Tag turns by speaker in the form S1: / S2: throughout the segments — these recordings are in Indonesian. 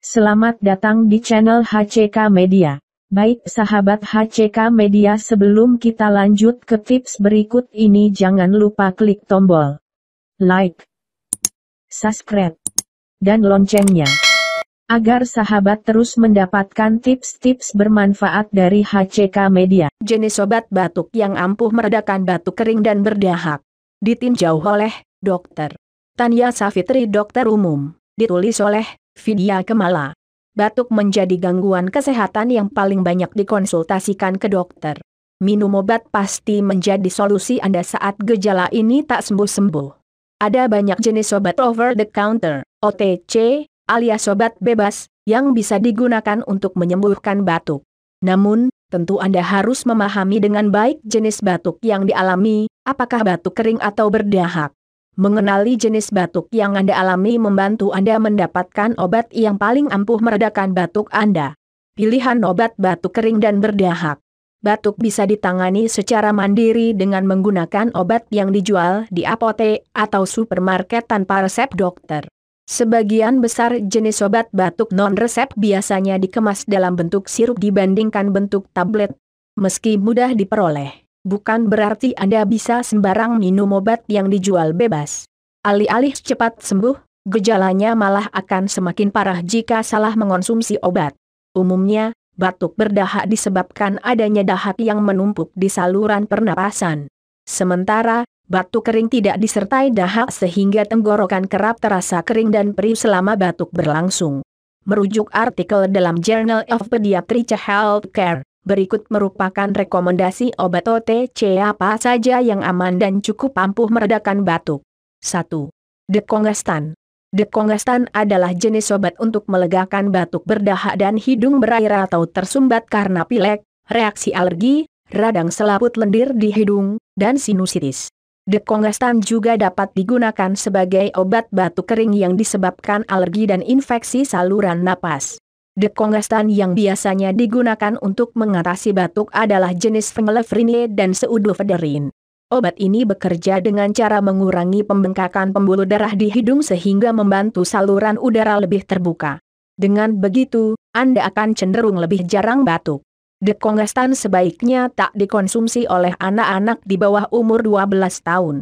S1: Selamat datang di channel HCK Media. Baik sahabat HCK Media sebelum kita lanjut ke tips berikut ini jangan lupa klik tombol like, subscribe, dan loncengnya. Agar sahabat terus mendapatkan tips-tips bermanfaat dari HCK Media. Jenis obat batuk yang ampuh meredakan batuk kering dan berdahak. Ditinjau oleh dokter Tania Safitri Dokter Umum. Ditulis oleh Vidya Kemala. Batuk menjadi gangguan kesehatan yang paling banyak dikonsultasikan ke dokter. Minum obat pasti menjadi solusi Anda saat gejala ini tak sembuh-sembuh. Ada banyak jenis obat over the counter, OTC, alias obat bebas, yang bisa digunakan untuk menyembuhkan batuk. Namun, tentu Anda harus memahami dengan baik jenis batuk yang dialami, apakah batuk kering atau berdahak. Mengenali jenis batuk yang Anda alami membantu Anda mendapatkan obat yang paling ampuh meredakan batuk Anda. Pilihan obat batuk kering dan berdahak. Batuk bisa ditangani secara mandiri dengan menggunakan obat yang dijual di apotek atau supermarket tanpa resep dokter. Sebagian besar jenis obat batuk non-resep biasanya dikemas dalam bentuk sirup dibandingkan bentuk tablet. Meski mudah diperoleh, bukan berarti Anda bisa sembarang minum obat yang dijual bebas. Alih-alih cepat sembuh, gejalanya malah akan semakin parah jika salah mengonsumsi obat. Umumnya, batuk berdahak disebabkan adanya dahak yang menumpuk di saluran pernapasan. Sementara, batuk kering tidak disertai dahak sehingga tenggorokan kerap terasa kering dan perih selama batuk berlangsung. Merujuk artikel dalam Journal of Pediatric Healthcare. Berikut merupakan rekomendasi obat OTC apa saja yang aman dan cukup ampuh meredakan batuk. 1. Dekongestan. Dekongestan adalah jenis obat untuk melegakan batuk berdahak dan hidung berair atau tersumbat karena pilek, reaksi alergi, radang selaput lendir di hidung, dan sinusitis. Dekongestan juga dapat digunakan sebagai obat batuk kering yang disebabkan alergi dan infeksi saluran napas. Dekongestan yang biasanya digunakan untuk mengatasi batuk adalah jenis fenglefrine dan seudofederin. Obat ini bekerja dengan cara mengurangi pembengkakan pembuluh darah di hidung sehingga membantu saluran udara lebih terbuka. Dengan begitu, Anda akan cenderung lebih jarang batuk. Dekongestan sebaiknya tak dikonsumsi oleh anak-anak di bawah umur 12 tahun.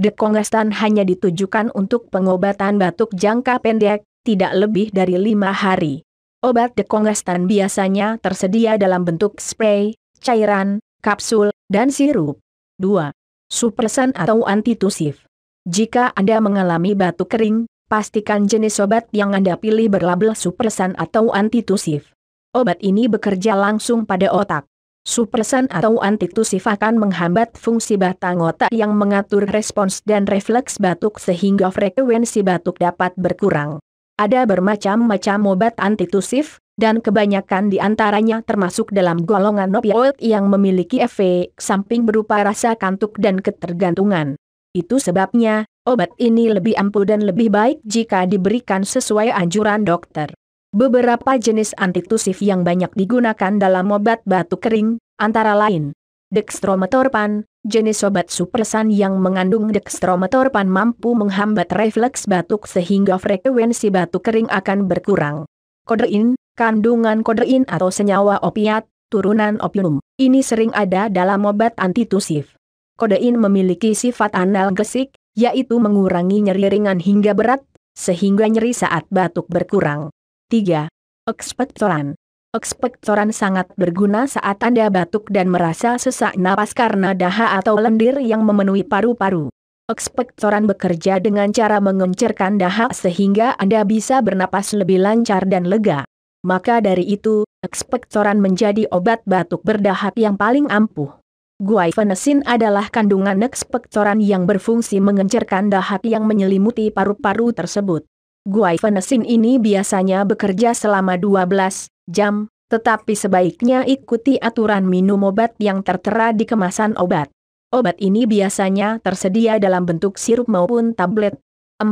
S1: Dekongestan hanya ditujukan untuk pengobatan batuk jangka pendek, tidak lebih dari lima hari. Obat dekongestan biasanya tersedia dalam bentuk spray, cairan, kapsul, dan sirup. 2. Supresan atau antitusif. Jika Anda mengalami batuk kering, pastikan jenis obat yang Anda pilih berlabel supresan atau antitusif. Obat ini bekerja langsung pada otak. Supresan atau antitusif akan menghambat fungsi batang otak yang mengatur respons dan refleks batuk sehingga frekuensi batuk dapat berkurang. Ada bermacam-macam obat antitusif, dan kebanyakan di antaranya termasuk dalam golongan opioid yang memiliki efek samping berupa rasa kantuk dan ketergantungan. Itu sebabnya, obat ini lebih ampuh dan lebih baik jika diberikan sesuai anjuran dokter. Beberapa jenis antitusif yang banyak digunakan dalam obat batuk kering, antara lain Dextrometorpan, Jenis obat supresan yang mengandung dextrometorpan mampu menghambat refleks batuk sehingga frekuensi batuk kering akan berkurang. Kodein, kandungan kodein atau senyawa opiat, turunan opium, ini sering ada dalam obat antitusif. Kodein memiliki sifat analgesik, yaitu mengurangi nyeri ringan hingga berat, sehingga nyeri saat batuk berkurang. 3. Ekspektoran Ekspektoran sangat berguna saat Anda batuk dan merasa sesak napas karena dahak atau lendir yang memenuhi paru-paru. Ekspektoran bekerja dengan cara mengencerkan dahak sehingga Anda bisa bernapas lebih lancar dan lega. Maka dari itu, ekspektoran menjadi obat batuk berdahak yang paling ampuh. Guaifenesin adalah kandungan ekspektoran yang berfungsi mengencerkan dahak yang menyelimuti paru-paru tersebut. Guaifenesin ini biasanya bekerja selama 12 jam, tetapi sebaiknya ikuti aturan minum obat yang tertera di kemasan obat. Obat ini biasanya tersedia dalam bentuk sirup maupun tablet. 4.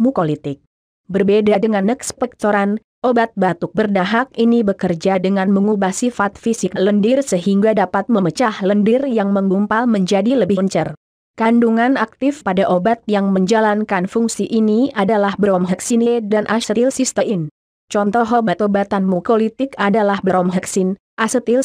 S1: Mukolitik Berbeda dengan ekspektoran, obat batuk berdahak ini bekerja dengan mengubah sifat fisik lendir sehingga dapat memecah lendir yang menggumpal menjadi lebih encer. Kandungan aktif pada obat yang menjalankan fungsi ini adalah bromheksine dan asetilsistein. Contoh obat-obatan mukolitik adalah bromhexin, asetil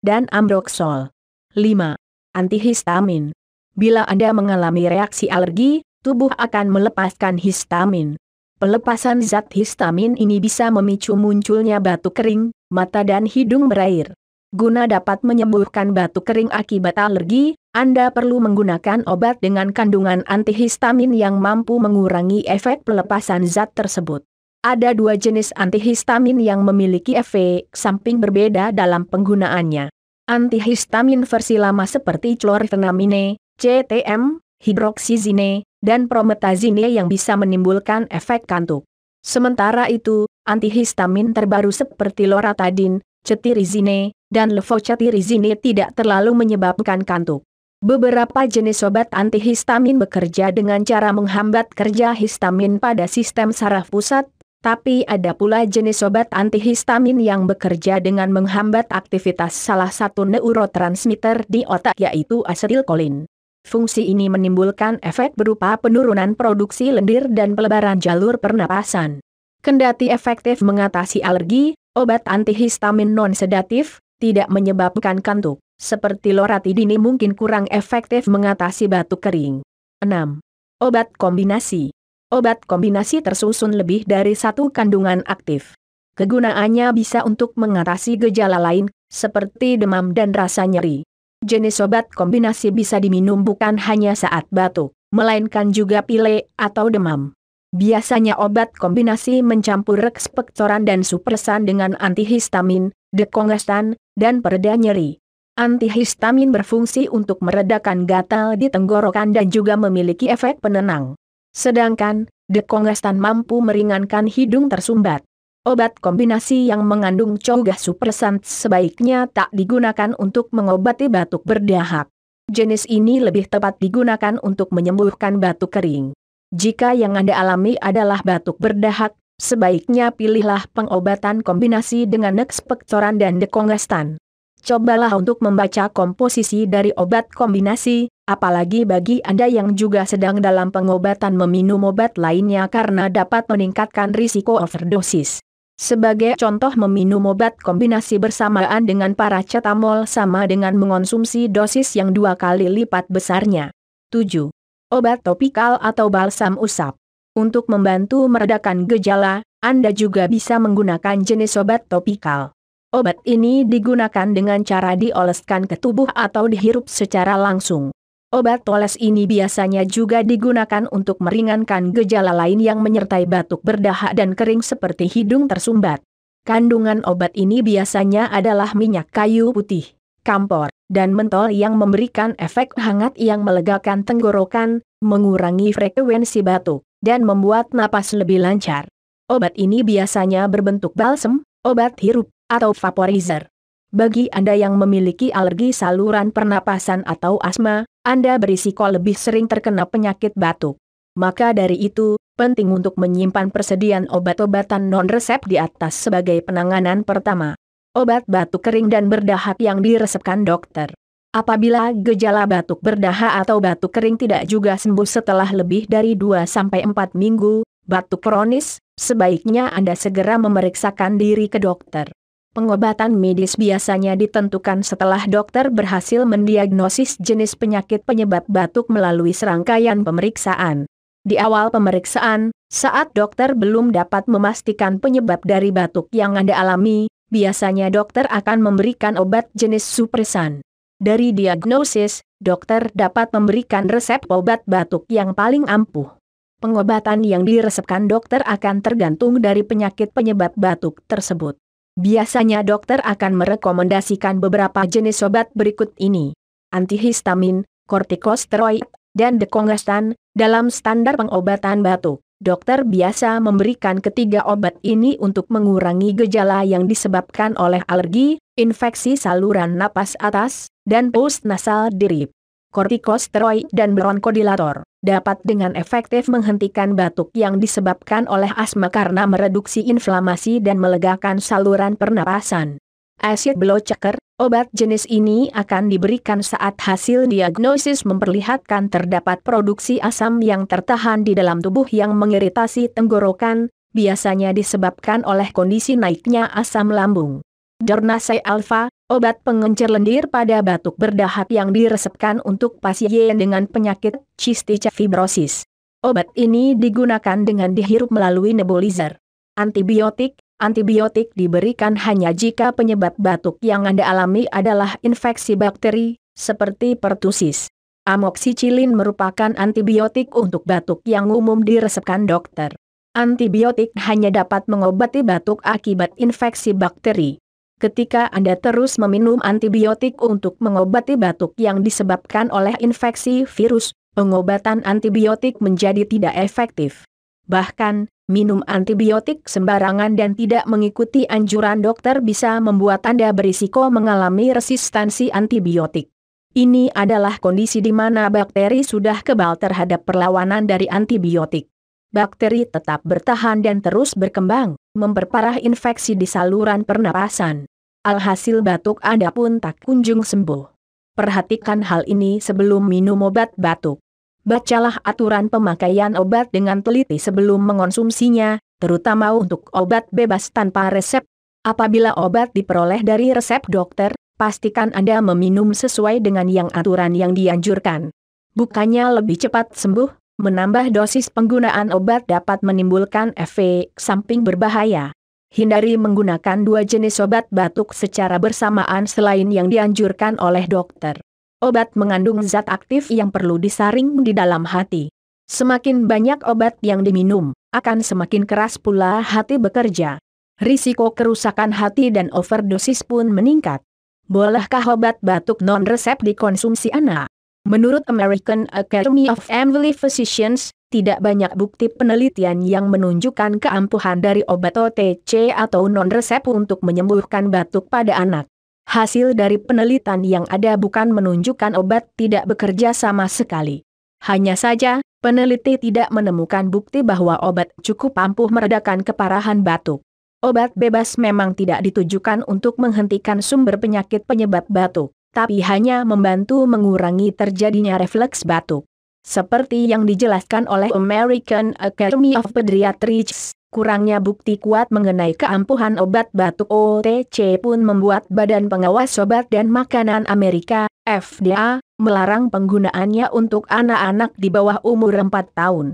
S1: dan ambroxol. 5. Antihistamin Bila Anda mengalami reaksi alergi, tubuh akan melepaskan histamin. Pelepasan zat histamin ini bisa memicu munculnya batu kering, mata dan hidung berair. Guna dapat menyembuhkan batu kering akibat alergi, Anda perlu menggunakan obat dengan kandungan antihistamin yang mampu mengurangi efek pelepasan zat tersebut. Ada dua jenis antihistamin yang memiliki efek samping berbeda dalam penggunaannya. Antihistamin versi lama seperti chlorphenamine, CTM, hidroksizine, dan prometazine yang bisa menimbulkan efek kantuk. Sementara itu, antihistamin terbaru seperti loratadin, cetirizine, dan levocetirizine tidak terlalu menyebabkan kantuk. Beberapa jenis obat antihistamin bekerja dengan cara menghambat kerja histamin pada sistem saraf pusat, tapi ada pula jenis obat antihistamin yang bekerja dengan menghambat aktivitas salah satu neurotransmitter di otak yaitu asetilkolin. Fungsi ini menimbulkan efek berupa penurunan produksi lendir dan pelebaran jalur pernapasan. Kendati efektif mengatasi alergi, obat antihistamin non-sedatif tidak menyebabkan kantuk, seperti loratidini mungkin kurang efektif mengatasi batuk kering. 6. Obat kombinasi Obat kombinasi tersusun lebih dari satu kandungan aktif. Kegunaannya bisa untuk mengatasi gejala lain, seperti demam dan rasa nyeri. Jenis obat kombinasi bisa diminum bukan hanya saat batuk, melainkan juga pile atau demam. Biasanya obat kombinasi mencampur rekspektoran dan supresan dengan antihistamin, dekongestan, dan pereda nyeri. Antihistamin berfungsi untuk meredakan gatal di tenggorokan dan juga memiliki efek penenang. Sedangkan, dekongestan mampu meringankan hidung tersumbat. Obat kombinasi yang mengandung cogah supresant sebaiknya tak digunakan untuk mengobati batuk berdahak. Jenis ini lebih tepat digunakan untuk menyembuhkan batuk kering. Jika yang Anda alami adalah batuk berdahak, sebaiknya pilihlah pengobatan kombinasi dengan nekspektoran dan dekongestan cobalah untuk membaca komposisi dari obat kombinasi, apalagi bagi Anda yang juga sedang dalam pengobatan meminum obat lainnya karena dapat meningkatkan risiko overdosis. Sebagai contoh meminum obat kombinasi bersamaan dengan paracetamol sama dengan mengonsumsi dosis yang dua kali lipat besarnya. 7. Obat topikal atau balsam usap. Untuk membantu meredakan gejala, Anda juga bisa menggunakan jenis obat topikal. Obat ini digunakan dengan cara dioleskan ke tubuh atau dihirup secara langsung. Obat toles ini biasanya juga digunakan untuk meringankan gejala lain yang menyertai batuk berdahak dan kering seperti hidung tersumbat. Kandungan obat ini biasanya adalah minyak kayu putih, kampor, dan mentol yang memberikan efek hangat yang melegakan tenggorokan, mengurangi frekuensi batuk, dan membuat napas lebih lancar. Obat ini biasanya berbentuk balsem, obat hirup, atau vaporizer. Bagi Anda yang memiliki alergi saluran pernapasan atau asma, Anda berisiko lebih sering terkena penyakit batuk. Maka dari itu, penting untuk menyimpan persediaan obat-obatan non-resep di atas sebagai penanganan pertama. Obat batuk kering dan berdahak yang diresepkan dokter. Apabila gejala batuk berdahak atau batuk kering tidak juga sembuh setelah lebih dari 2-4 minggu, batuk kronis, sebaiknya Anda segera memeriksakan diri ke dokter. Pengobatan medis biasanya ditentukan setelah dokter berhasil mendiagnosis jenis penyakit penyebab batuk melalui serangkaian pemeriksaan. Di awal pemeriksaan, saat dokter belum dapat memastikan penyebab dari batuk yang Anda alami, biasanya dokter akan memberikan obat jenis supresan. Dari diagnosis, dokter dapat memberikan resep obat batuk yang paling ampuh. Pengobatan yang diresepkan dokter akan tergantung dari penyakit penyebab batuk tersebut. Biasanya dokter akan merekomendasikan beberapa jenis obat berikut ini. Antihistamin, kortikosteroid, dan dekongestan, dalam standar pengobatan batuk. Dokter biasa memberikan ketiga obat ini untuk mengurangi gejala yang disebabkan oleh alergi, infeksi saluran napas atas, dan post nasal drip, kortikosteroid dan bronkodilator dapat dengan efektif menghentikan batuk yang disebabkan oleh asma karena mereduksi inflamasi dan melegakan saluran pernapasan. Acid blow checker, obat jenis ini akan diberikan saat hasil diagnosis memperlihatkan terdapat produksi asam yang tertahan di dalam tubuh yang mengiritasi tenggorokan, biasanya disebabkan oleh kondisi naiknya asam lambung. Dornase alfa, Obat pengencer lendir pada batuk berdahak yang diresepkan untuk pasien dengan penyakit cystic fibrosis. Obat ini digunakan dengan dihirup melalui nebulizer. Antibiotik Antibiotik diberikan hanya jika penyebab batuk yang Anda alami adalah infeksi bakteri, seperti pertusis. Amoxicillin merupakan antibiotik untuk batuk yang umum diresepkan dokter. Antibiotik hanya dapat mengobati batuk akibat infeksi bakteri. Ketika Anda terus meminum antibiotik untuk mengobati batuk yang disebabkan oleh infeksi virus, pengobatan antibiotik menjadi tidak efektif. Bahkan, minum antibiotik sembarangan dan tidak mengikuti anjuran dokter bisa membuat Anda berisiko mengalami resistensi antibiotik. Ini adalah kondisi di mana bakteri sudah kebal terhadap perlawanan dari antibiotik. Bakteri tetap bertahan dan terus berkembang, memperparah infeksi di saluran pernapasan. Alhasil batuk Anda pun tak kunjung sembuh. Perhatikan hal ini sebelum minum obat batuk. Bacalah aturan pemakaian obat dengan teliti sebelum mengonsumsinya, terutama untuk obat bebas tanpa resep. Apabila obat diperoleh dari resep dokter, pastikan Anda meminum sesuai dengan yang aturan yang dianjurkan. Bukannya lebih cepat sembuh, menambah dosis penggunaan obat dapat menimbulkan efek samping berbahaya. Hindari menggunakan dua jenis obat batuk secara bersamaan selain yang dianjurkan oleh dokter. Obat mengandung zat aktif yang perlu disaring di dalam hati. Semakin banyak obat yang diminum, akan semakin keras pula hati bekerja. Risiko kerusakan hati dan overdosis pun meningkat. Bolehkah obat batuk non-resep dikonsumsi anak? Menurut American Academy of Family Physicians, tidak banyak bukti penelitian yang menunjukkan keampuhan dari obat OTC atau non-resep untuk menyembuhkan batuk pada anak. Hasil dari penelitian yang ada bukan menunjukkan obat tidak bekerja sama sekali. Hanya saja, peneliti tidak menemukan bukti bahwa obat cukup ampuh meredakan keparahan batuk. Obat bebas memang tidak ditujukan untuk menghentikan sumber penyakit penyebab batuk tapi hanya membantu mengurangi terjadinya refleks batuk. Seperti yang dijelaskan oleh American Academy of Pediatrics, kurangnya bukti kuat mengenai keampuhan obat batuk OTC pun membuat Badan Pengawas Obat dan Makanan Amerika, FDA, melarang penggunaannya untuk anak-anak di bawah umur 4 tahun.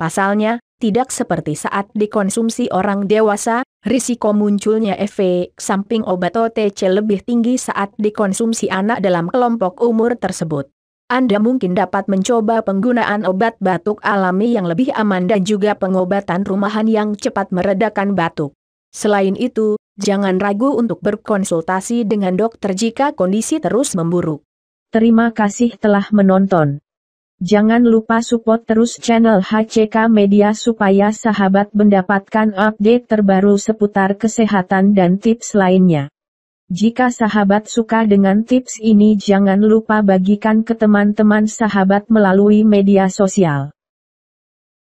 S1: Pasalnya, tidak seperti saat dikonsumsi orang dewasa, risiko munculnya efek samping obat OTC lebih tinggi saat dikonsumsi anak dalam kelompok umur tersebut. Anda mungkin dapat mencoba penggunaan obat batuk alami yang lebih aman dan juga pengobatan rumahan yang cepat meredakan batuk. Selain itu, jangan ragu untuk berkonsultasi dengan dokter jika kondisi terus memburuk. Terima kasih telah menonton. Jangan lupa support terus channel HCK Media supaya sahabat mendapatkan update terbaru seputar kesehatan dan tips lainnya. Jika sahabat suka dengan tips ini jangan lupa bagikan ke teman-teman sahabat melalui media sosial.